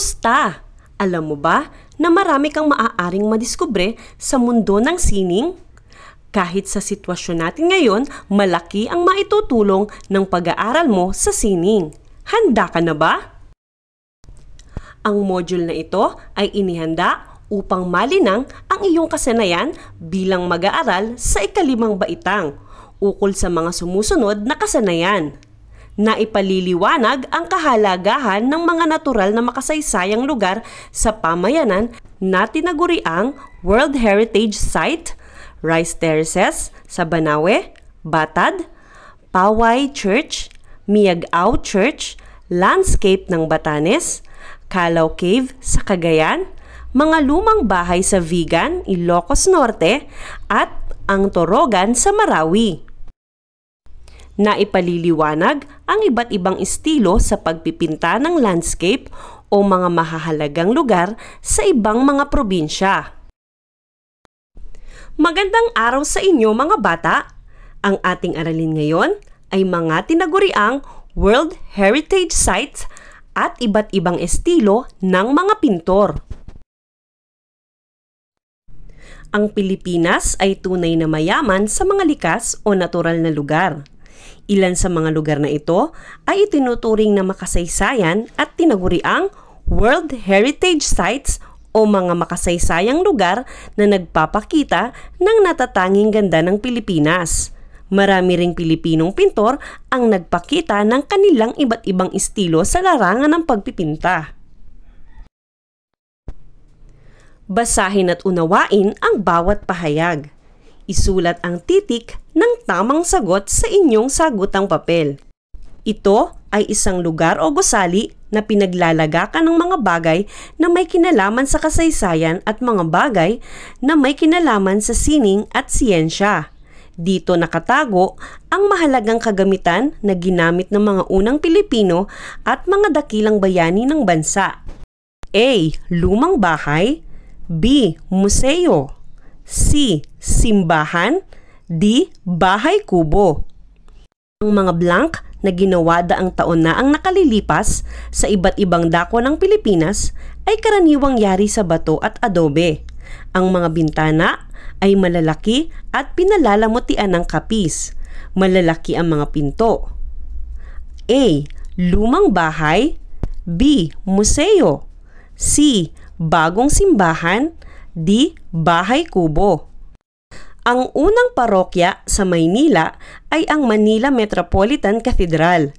Kumusta? Alam mo ba na marami kang maaaring madiskubre sa mundo ng sining? Kahit sa sitwasyon natin ngayon, malaki ang maitutulong ng pag-aaral mo sa sining. Handa ka na ba? Ang module na ito ay inihanda upang malinang ang iyong kasanayan bilang mag-aaral sa ikalimang baitang ukol sa mga sumusunod na kasanayan na ipaliliwanag ang kahalagahan ng mga natural na makasaysayang lugar sa pamayanan na tinaguriang World Heritage Site, Rice Terraces sa Banawe, Batad, Paway Church, Miagao Church, Landscape ng Batanes, Calao Cave sa Cagayan, mga lumang bahay sa Vigan, Ilocos Norte at ang Torogan sa Marawi na ipaliliwanag ang iba't ibang estilo sa pagpipinta ng landscape o mga mahahalagang lugar sa ibang mga probinsya. Magandang araw sa inyo mga bata! Ang ating aralin ngayon ay mga tinaguriang World Heritage Sites at iba't ibang estilo ng mga pintor. Ang Pilipinas ay tunay na mayaman sa mga likas o natural na lugar. Ilan sa mga lugar na ito ay itinuturing na makasaysayan at tinaguri ang World Heritage Sites o mga makasaysayang lugar na nagpapakita ng natatanging ganda ng Pilipinas. Marami ring Pilipinong pintor ang nagpakita ng kanilang iba't ibang estilo sa larangan ng pagpipinta. Basahin at unawain ang bawat pahayag. Isulat ang titik ng tamang sagot sa inyong sagutang papel. Ito ay isang lugar o gusali na pinaglalagakan ng mga bagay na may kinalaman sa kasaysayan at mga bagay na may kinalaman sa sining at siyensya. Dito nakatago ang mahalagang kagamitan na ginamit ng mga unang Pilipino at mga dakilang bayani ng bansa. A. Lumang bahay B. Museo C. Simbahan D. Bahay kubo Ang mga blank na ginawa daang taon na ang nakalilipas sa iba't ibang dako ng Pilipinas ay karaniwang yari sa bato at adobe. Ang mga bintana ay malalaki at pinalalamutian ng kapis. Malalaki ang mga pinto. A. Lumang bahay B. Museo C. Bagong simbahan D. Bahay Kubo. Ang unang parokya sa Maynila ay ang Manila Metropolitan Cathedral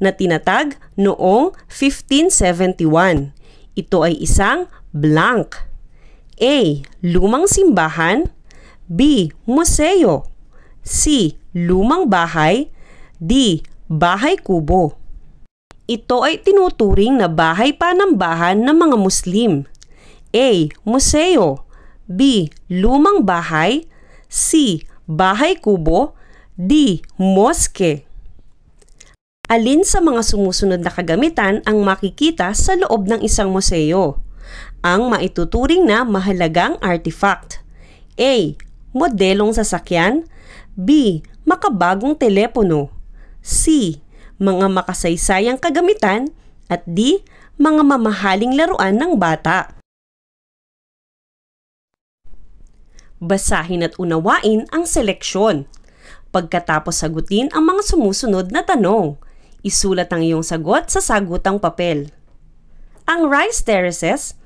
na tinatag noong 1571. Ito ay isang blank. A. Lumang simbahan B. Museo C. Lumang bahay D. Bahay kubo Ito ay tinuturing na bahay panambahan ng mga Muslim A. Museo B. Lumang bahay C. Bahay kubo D. Moske Alin sa mga sumusunod na kagamitan ang makikita sa loob ng isang museo? Ang maituturing na mahalagang artifact A. Modelong sasakyan B. Makabagong telepono C. Mga makasaysayang kagamitan at D. Mga mamahaling laruan ng bata. Basahin at unawain ang seleksyon. Pagkatapos sagutin ang mga sumusunod na tanong, isulat ang iyong sagot sa sagutang papel. Ang rice terraces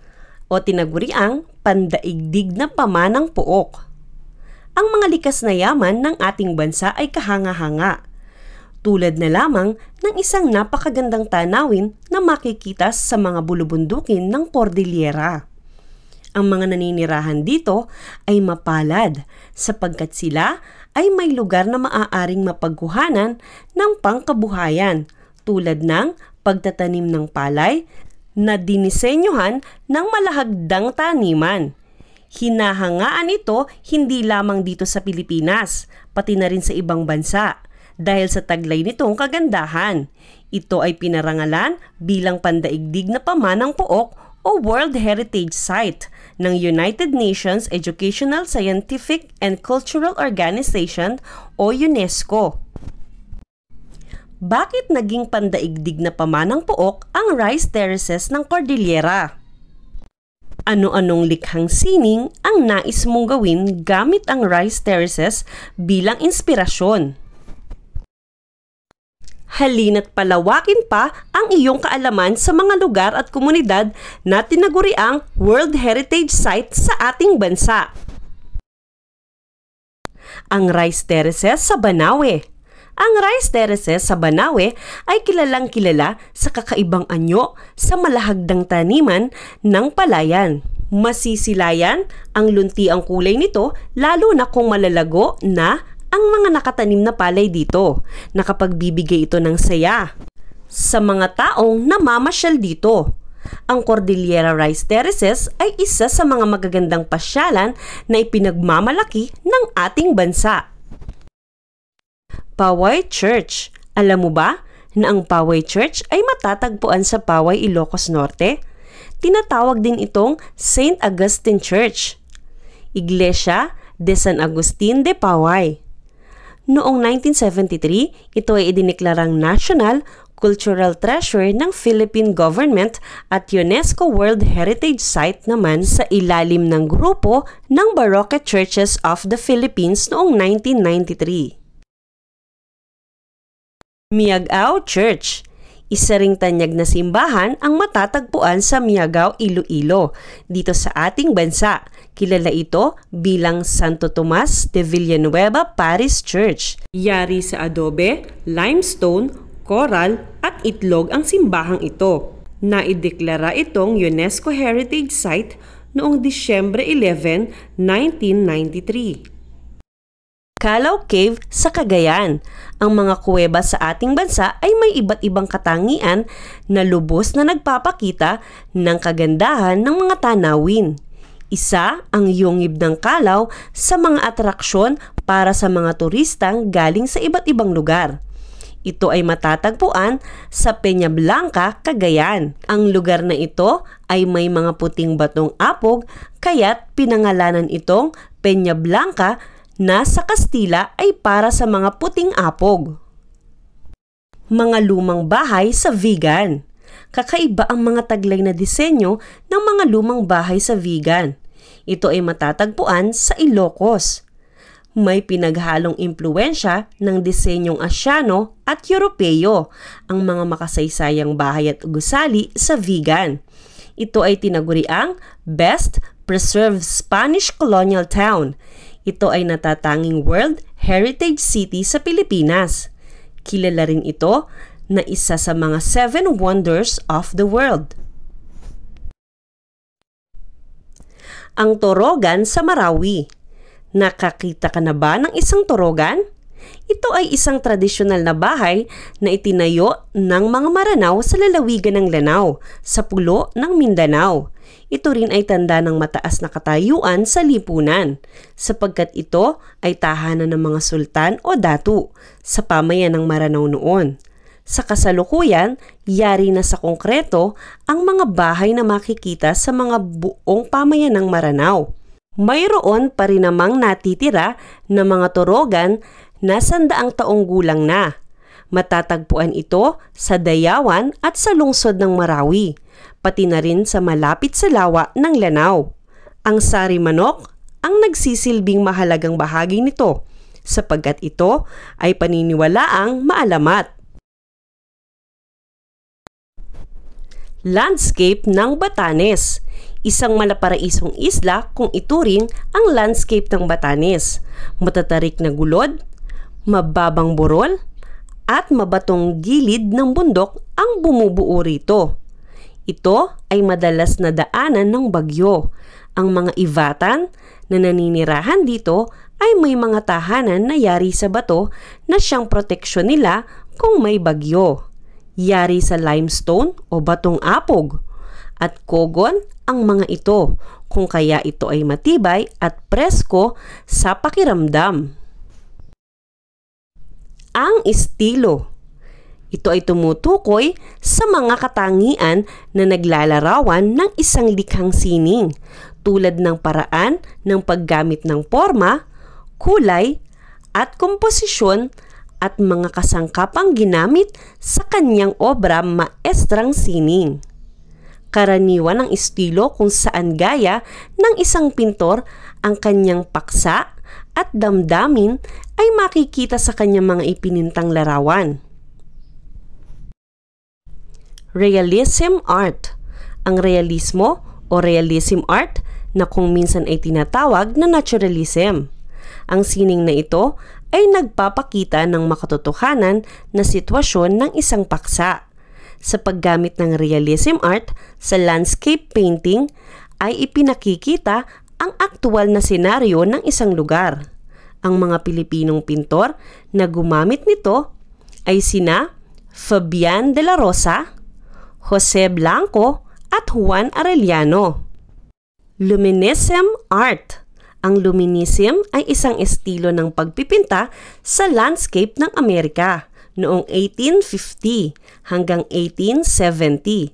o tinaguriang pandaigdig na pamanang pook. Ang mga likas na yaman ng ating bansa ay kahanga-hanga, tulad na lamang ng isang napakagandang tanawin na makikita sa mga bulubundukin ng Cordillera ang mga naninirahan dito ay mapalad sapagkat sila ay may lugar na maaaring mapagkuhanan ng pangkabuhayan tulad ng pagtatanim ng palay na dinisenyohan ng malahagdang taniman. Hinahangaan ito hindi lamang dito sa Pilipinas, pati na rin sa ibang bansa dahil sa taglay nitong kagandahan. Ito ay pinarangalan bilang pandaigdig na pamanang pook o World Heritage Site ng United Nations Educational, Scientific and Cultural Organization o UNESCO. Bakit naging pandaigdig na pamanang pook ang rice terraces ng Cordillera? Ano-anong likhang sining ang nais mong gawin gamit ang rice terraces bilang inspirasyon? halina't palawakin pa ang iyong kaalaman sa mga lugar at komunidad na tinaguriang World Heritage Site sa ating bansa. Ang Rice Terraces sa Banawe ang rice terraces sa Banawe ay kilalang kilala sa kakaibang anyo sa malahagdang taniman ng palayan. Masisilayan ang lunti ang kulay nito lalo na kung malalago na ang mga nakatanim na palay dito. Nakapagbibigay ito ng saya sa mga taong namamasyal dito. Ang Cordillera Rice Terraces ay isa sa mga magagandang pasyalan na ipinagmamalaki ng ating bansa. Paway Church Alam mo ba na ang Paway Church ay matatagpuan sa Paway, Ilocos Norte? Tinatawag din itong St. Augustine Church. Iglesia de San Agustin de Paway. Noong 1973, ito ay idineklarang National Cultural Treasure ng Philippine Government at UNESCO World Heritage Site naman sa ilalim ng grupo ng Baroque Churches of the Philippines noong 1993. Miagao Church isa ring tanyag na simbahan ang matatagpuan sa Miagao, Iloilo, dito sa ating bansa Kilala ito bilang Santo Tomas de Villanueva Parish Church. Yari sa adobe, limestone, coral at itlog ang simbahang ito. Naideklara itong UNESCO Heritage Site noong Disyembre 11, 1993. Calao Cave sa Cagayan. Ang mga kuweba sa ating bansa ay may iba't ibang katangian na lubos na nagpapakita ng kagandahan ng mga tanawin. Isa ang yungib ng kalaw sa mga atraksyon para sa mga turistang galing sa iba't ibang lugar. Ito ay matatagpuan sa Peña Blanca, Cagayan. Ang lugar na ito ay may mga puting batong apog kaya't pinangalanan itong Peña Blanca na sa Kastila ay para sa mga puting apog. Mga lumang bahay sa Vigan Kakaiba ang mga taglay na disenyo ng mga lumang bahay sa Vigan. Ito ay matatagpuan sa Ilocos. May pinaghalong impluensya ng disenyong Asyano at Europeo ang mga makasaysayang bahay at gusali sa vegan. Ito ay tinaguri ang Best Preserved Spanish Colonial Town. Ito ay natatanging World Heritage City sa Pilipinas. Kilala rin ito na isa sa mga 7 Wonders of the World. ang torogan sa Marawi. Nakakita ka na ba ng isang torogan? Ito ay isang tradisyonal na bahay na itinayo ng mga Maranao sa lalawigan ng Lanao, sa pulo ng Mindanao. Ito rin ay tanda ng mataas na katayuan sa lipunan, sapagkat ito ay tahanan ng mga sultan o datu sa pamayan ng Maranao noon. Sa kasalukuyan, yari na sa konkreto ang mga bahay na makikita sa mga buong ng Maranao. Mayroon pa rin namang natitira na mga torogan na sandaang taong gulang na. Matatagpuan ito sa Dayawan at sa lungsod ng Marawi, pati na rin sa malapit sa lawa ng Lanao. Ang sari manok ang nagsisilbing mahalagang bahagi nito sapagkat ito ay paniniwalaang maalamat. Landscape ng Batanes Isang malaparaisong isla kung ituring ang landscape ng Batanes. Matatarik na gulod, mababang burol, at mabatong gilid ng bundok ang bumubuo rito. Ito ay madalas na daanan ng bagyo. Ang mga ivatan na naninirahan dito ay may mga tahanan na yari sa bato na siyang proteksyon nila kung may bagyo yari sa limestone o batong apog at kogon ang mga ito kung kaya ito ay matibay at presko sa pakiramdam. Ang estilo ito ay tumutukoy sa mga katangian na naglalarawan ng isang likhang sining tulad ng paraan ng paggamit ng forma, kulay, at komposisyon at mga kasangkapang ginamit sa kanyang obra Maestrang Sining. Karaniwan ang estilo kung saan gaya ng isang pintor ang kanyang paksa at damdamin ay makikita sa kanyang mga ipinintang larawan. Realism Art Ang realismo o realism art na kung minsan ay tinatawag na naturalism ang sining na ito ay nagpapakita ng makatotohanan na sitwasyon ng isang paksa. Sa paggamit ng realism art sa landscape painting ay ipinakikita ang aktual na senaryo ng isang lugar. Ang mga Pilipinong pintor na gumamit nito ay sina Fabian de la Rosa, Jose Blanco at Juan Arellano. Luminism Art ang luminism ay isang estilo ng pagpipinta sa landscape ng Amerika noong 1850 hanggang 1870.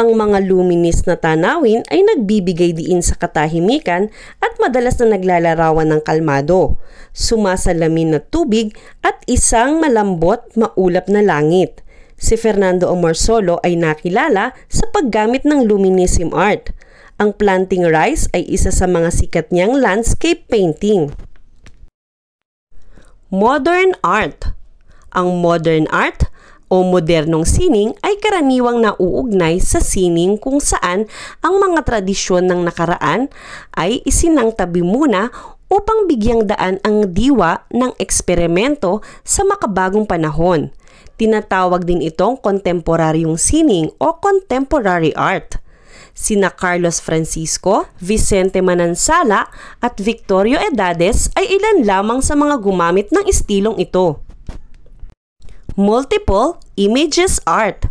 Ang mga luminis na tanawin ay nagbibigay diin sa katahimikan at madalas na naglalarawan ng kalmado, sumasalamin na tubig at isang malambot maulap na langit. Si Fernando Omorsolo ay nakilala sa paggamit ng luminism art – ang planting rice ay isa sa mga sikat niyang landscape painting. Modern Art Ang modern art o modernong sining ay karaniwang nauugnay sa sining kung saan ang mga tradisyon ng nakaraan ay isinangtabi muna upang bigyang daan ang diwa ng eksperimento sa makabagong panahon. Tinatawag din itong kontemporaryong sining o contemporary art. Sina Carlos Francisco, Vicente Manansala at Victorio Edades ay ilan lamang sa mga gumamit ng istilong ito. Multiple Images Art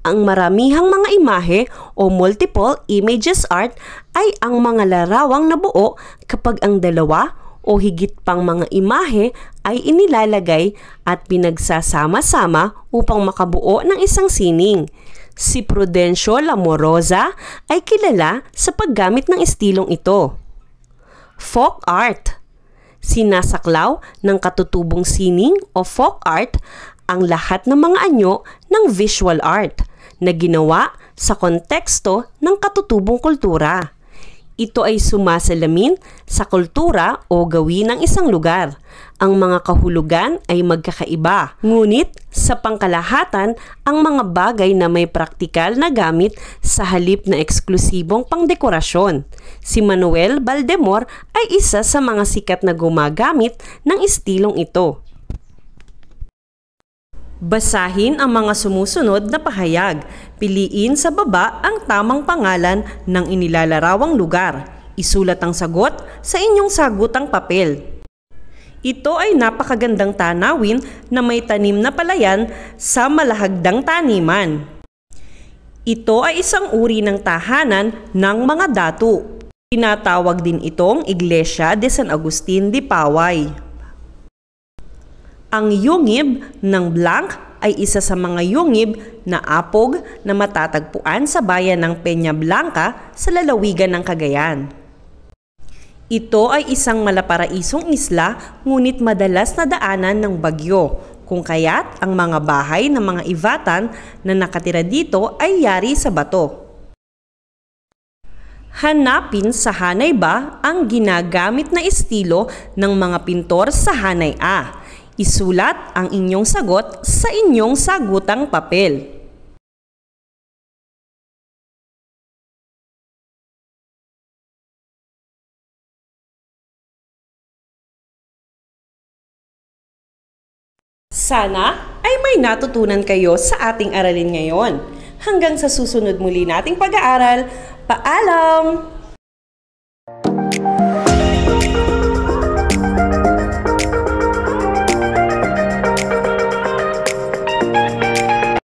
ang maramihang mga imahe o multiple images art ay ang mga larawang nabuo kapag ang dalawa o higit pang mga imahe ay inilalagay at pinagsasama-sama upang makabuo ng isang sining. Si Prudencio Lamorosa ay kilala sa paggamit ng estilong ito. Folk art Sinasaklaw ng katutubong sining o folk art ang lahat ng mga anyo ng visual art na ginawa sa konteksto ng katutubong kultura. Ito ay sumasalamin sa kultura o gawin ng isang lugar. Ang mga kahulugan ay magkakaiba, ngunit sa pangkalahatan ang mga bagay na may praktikal na gamit sa halip na eksklusibong pangdekorasyon. Si Manuel Baldemor ay isa sa mga sikat na gumagamit ng istilong ito. Basahin ang mga sumusunod na pahayag. Piliin sa baba ang tamang pangalan ng inilalarawang lugar. Isulat ang sagot sa inyong sagutang papel. Ito ay napakagandang tanawin na may tanim na palayan sa malahagdang taniman. Ito ay isang uri ng tahanan ng mga datu. Tinatawag din itong Iglesia de San Agustin de Paway. Ang yungib ng blank ay isa sa mga yungib na apog na matatagpuan sa bayan ng Peña Blanca sa lalawigan ng Cagayan. Ito ay isang malaparaisong isla ngunit madalas na daanan ng bagyo kung kaya't ang mga bahay ng mga Ivatan na nakatira dito ay yari sa bato. Hanapin sa Hanay Ba ang ginagamit na estilo ng mga pintor sa Hanay A Isulat ang inyong sagot sa inyong sagutang papel. Sana ay may natutunan kayo sa ating aralin ngayon. Hanggang sa susunod muli nating pag-aaral, paalam!